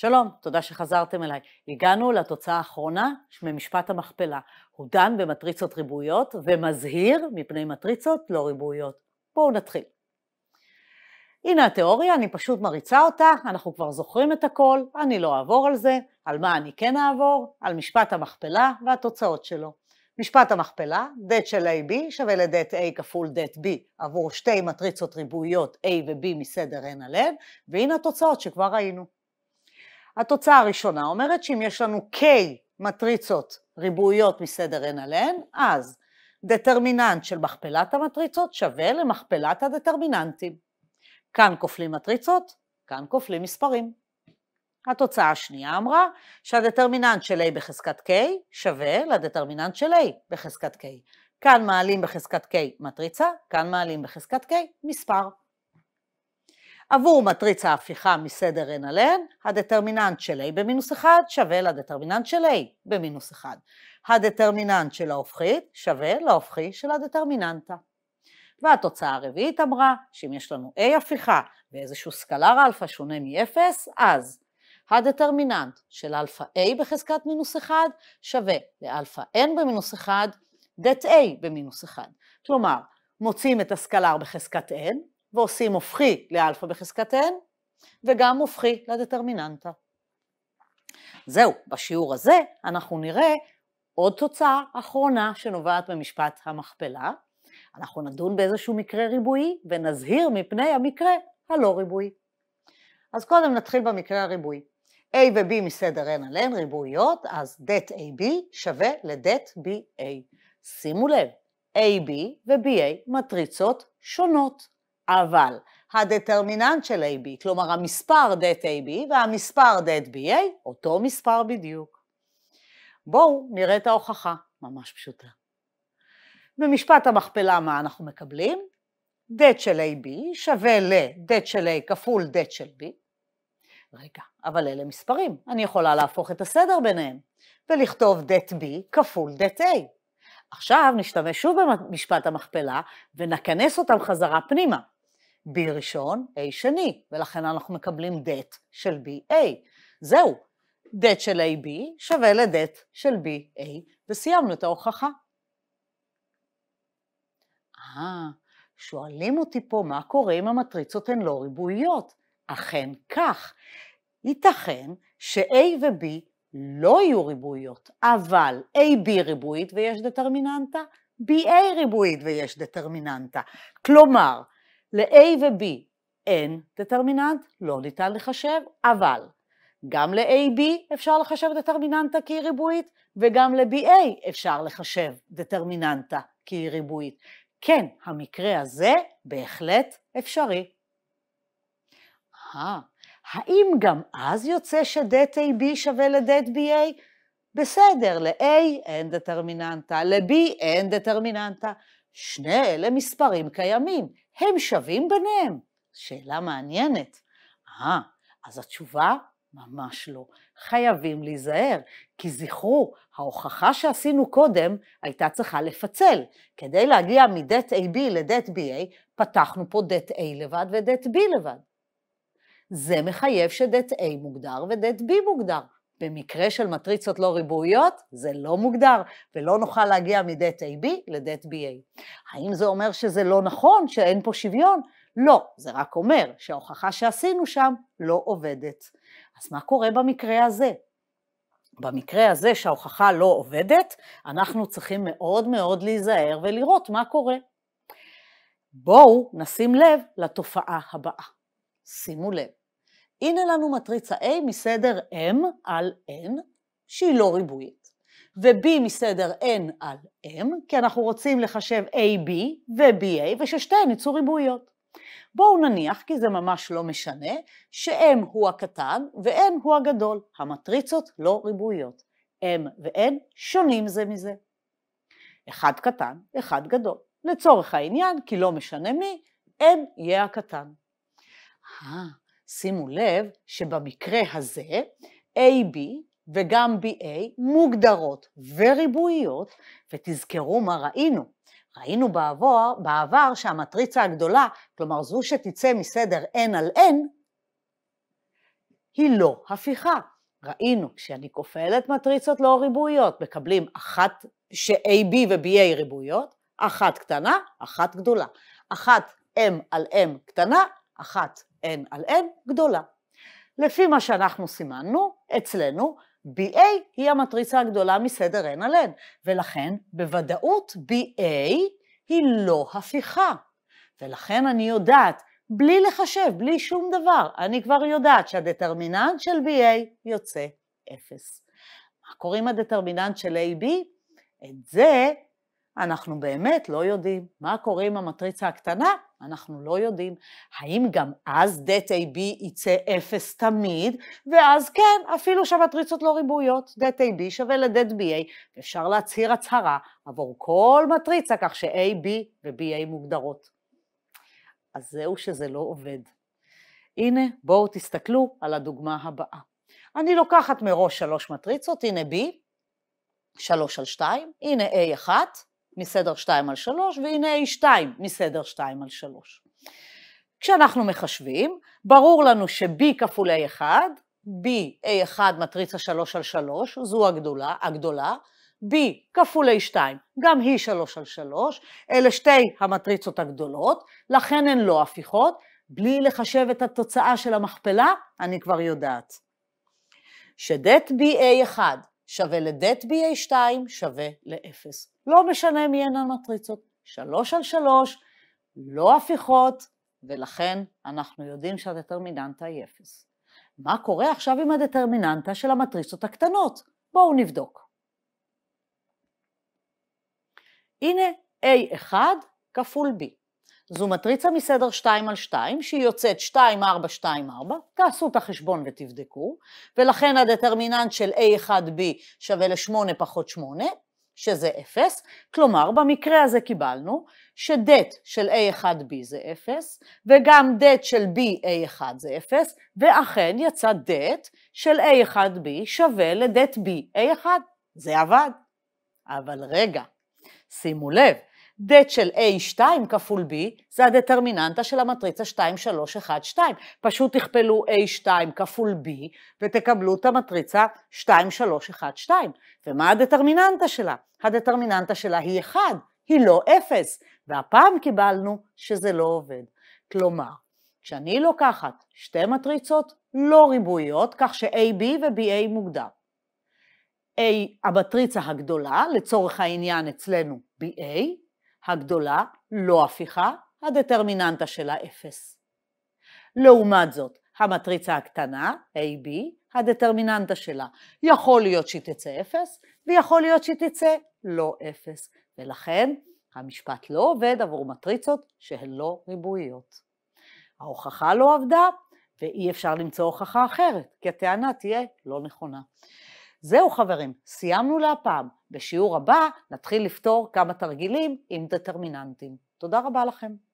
שלום, תודה שחזרתם אליי. הגענו לתוצאה האחרונה ממשפט המכפלה. הוא דן במטריצות ריבועיות ומזהיר מפני מטריצות לא ריבועיות. בואו נתחיל. הנה התיאוריה, אני פשוט מריצה אותה, אנחנו כבר זוכרים את הכל, אני לא אעבור על זה. על מה אני כן אעבור? על משפט המכפלה והתוצאות שלו. משפט המכפלה, det של AB שווה לdet A כפול det B עבור שתי מטריצות ריבועיות A ו-B מסדר n על n, והנה התוצאות שכבר ראינו. התוצאה הראשונה אומרת שאם יש לנו K מטריצות ריבועיות מסדר n על n, אז דטרמיננט של מכפלת המטריצות שווה למכפלת הדטרמיננטים. כאן כופלים מטריצות, כאן כופלים מספרים. התוצאה השנייה אמרה שהדטרמיננט של A בחזקת K שווה לדטרמיננט של A בחזקת K. כאן מעלים בחזקת K מטריצה, כאן מעלים בחזקת K מספר. עבור מטריצה ההפיכה מסדר n על n, הדטרמיננט של a במינוס 1 שווה לדטרמיננט של a במינוס 1. הדטרמיננט של ההופכית שווה להופכי של הדטרמיננטה. והתוצאה הרביעית אמרה שאם יש לנו a הפיכה באיזשהו סקלר אלפא שונה מ-0, אז הדטרמיננט של אלפא a בחזקת מינוס 1 שווה לאלפא n במינוס 1 דט a במינוס 1. כלומר, מוצאים את הסקלר בחזקת n, ועושים הופכי לאלפא בחזקת n, וגם הופכי לדטרמיננטה. זהו, בשיעור הזה אנחנו נראה עוד תוצאה אחרונה שנובעת ממשפט המכפלה. אנחנו נדון באיזשהו מקרה ריבועי ונזהיר מפני המקרה הלא ריבועי. אז קודם נתחיל במקרה הריבועי. A ו-B מסדר n על n ריבועיות, אז det AB שווה לdet BA. שימו לב, AB ו-BA מטריצות שונות. אבל הדטרמיננט של AB, כלומר המספר דט AB והמספר דט BA, אותו מספר בדיוק. בואו נראה את ההוכחה, ממש פשוטה. במשפט המכפלה מה אנחנו מקבלים? דט של AB שווה לדט של A כפול דט של B. רגע, אבל אלה מספרים, אני יכולה להפוך את הסדר ביניהם ולכתוב דט B כפול דט A. עכשיו נשתמש שוב במשפט המכפלה ונכנס אותם חזרה פנימה. B ראשון, A שני, ולכן אנחנו מקבלים דט של BA. זהו, דט של AB שווה לדט של BA, וסיימנו את ההוכחה. אה, שואלים אותי פה מה קורה אם המטריצות הן לא ריבועיות. אכן כך. ייתכן ש-A ו-B לא יהיו ריבועיות, אבל AB ריבועית ויש דטרמיננטה, BA ריבועית ויש דטרמיננטה. כלומר, ל-A ו-B אין דטרמיננט, לא ניתן לחשב, אבל גם ל-AB אפשר לחשב דטרמיננטה כי היא ריבועית, וגם ל-BA אפשר לחשב דטרמיננטה כי היא ריבועית. כן, המקרה הזה בהחלט אפשרי. אה, האם גם אז יוצא שדט AB שווה לדט BA? בסדר, ל-A אין דטרמיננטה, ל-B אין דטרמיננטה. שני אלה מספרים קיימים, הם שווים ביניהם? שאלה מעניינת. אה, אז התשובה, ממש לא. חייבים להיזהר, כי זכרו, ההוכחה שעשינו קודם הייתה צריכה לפצל. כדי להגיע מדט AB לדט BA, פתחנו פה דט A לבד ודט B לבד. זה מחייב שדט A מוגדר ודט B מוגדר. במקרה של מטריצות לא ריבועיות, זה לא מוגדר, ולא נוכל להגיע מדט AB לדט BA. האם זה אומר שזה לא נכון, שאין פה שוויון? לא, זה רק אומר שההוכחה שעשינו שם לא עובדת. אז מה קורה במקרה הזה? במקרה הזה שההוכחה לא עובדת, אנחנו צריכים מאוד מאוד להיזהר ולראות מה קורה. בואו נשים לב לתופעה הבאה. שימו לב. הנה לנו מטריצה A מסדר M על N, שהיא לא ריבועית, ו-B מסדר N על M, כי אנחנו רוצים לחשב AB ו-BA, וששתיהן יצאו ריבועיות. בואו נניח, כי זה ממש לא משנה, ש-M הוא הקטן ו-N הוא הגדול. המטריצות לא ריבועיות. M ו-N שונים זה מזה. אחד קטן, אחד גדול. לצורך העניין, כי לא משנה מי, N יהיה הקטן. אה, שימו לב שבמקרה הזה AB וגם BA מוגדרות וריבועיות, ותזכרו מה ראינו. ראינו בעבר, בעבר שהמטריצה הגדולה, כלומר זו שתצא מסדר n על n, היא לא הפיכה. ראינו, כשאני כופלת מטריצות לא ריבועיות, מקבלים אחת ש-AB ו-BA ריבועיות, אחת קטנה, אחת גדולה. אחת m על m קטנה, אחת n על n גדולה. לפי מה שאנחנו סימנו, אצלנו, BA היא המטריצה הגדולה מסדר n על n, ולכן בוודאות BA היא לא הפיכה. ולכן אני יודעת, בלי לחשב, בלי שום דבר, אני כבר יודעת שהדטרמיננט של BA יוצא 0. מה קורה עם הדטרמיננט של AB? את זה אנחנו באמת לא יודעים. מה קורה עם המטריצה הקטנה? אנחנו לא יודעים. האם גם אז det AB יצא אפס תמיד? ואז כן, אפילו שהמטריצות לא ריבועיות, det AB שווה לdet BA, אפשר להצהיר הצהרה עבור כל מטריצה כך ש-AB ו-BA מוגדרות. אז זהו שזה לא עובד. הנה, בואו תסתכלו על הדוגמה הבאה. אני לוקחת מראש שלוש מטריצות, הנה B, 3 על 2, הנה A1, מסדר 2 על 3, והנה A2 מסדר 2 על 3. כשאנחנו מחשבים, ברור לנו ש-B כפול A1, B A1 מטריצה 3 על 3, זו הגדולה, הגדולה, B כפול A2, גם היא 3 על 3, אלה שתי המטריצות הגדולות, לכן הן לא הפיכות, בלי לחשב את התוצאה של המכפלה, אני כבר יודעת. שדט BA1 שווה לדט ba 2 שווה ל-0. לא משנה מי הן המטריצות, 3 על 3, לא הפיכות, ולכן אנחנו יודעים שהדטרמיננטה היא 0. מה קורה עכשיו עם הדטרמיננטה של המטריצות הקטנות? בואו נבדוק. הנה A1 כפול B. זו מטריצה מסדר 2 על 2, שהיא יוצאת 2, 4, 2, 4, תעשו את החשבון ותבדקו, ולכן הדטרמיננט של A1B שווה ל-8 פחות 8, שזה 0, כלומר במקרה הזה קיבלנו שדט של A1B זה 0, וגם דט של BA1 זה 0, ואכן יצא דט של A1B שווה לדט BA1, זה עבד. אבל רגע, שימו לב, det של A2 כפול B זה הדטרמיננטה של המטריצה 2, 3, 1, 2. פשוט תכפלו A2 כפול B ותקבלו את המטריצה 2, 3, 1, 2. ומה הדטרמיננטה שלה? הדטרמיננטה שלה היא 1, היא לא 0. והפעם קיבלנו שזה לא עובד. כלומר, כשאני לוקחת שתי מטריצות לא ריבועיות, כך ש-AB ו-BA מוגדר. A, המטריצה הגדולה, לצורך העניין אצלנו BA, הגדולה, לא הפיכה, הדטרמיננטה שלה אפס. לעומת זאת, המטריצה הקטנה, AB, הדטרמיננטה שלה, יכול להיות שהיא תצא אפס, ויכול להיות שהיא תצא לא אפס. ולכן, המשפט לא עובד עבור מטריצות שהן לא ריבועיות. ההוכחה לא עבדה, ואי אפשר למצוא הוכחה אחרת, כי הטענה תהיה לא נכונה. זהו חברים, סיימנו להפעם. בשיעור הבא נתחיל לפתור כמה תרגילים עם דטרמיננטים. תודה רבה לכם.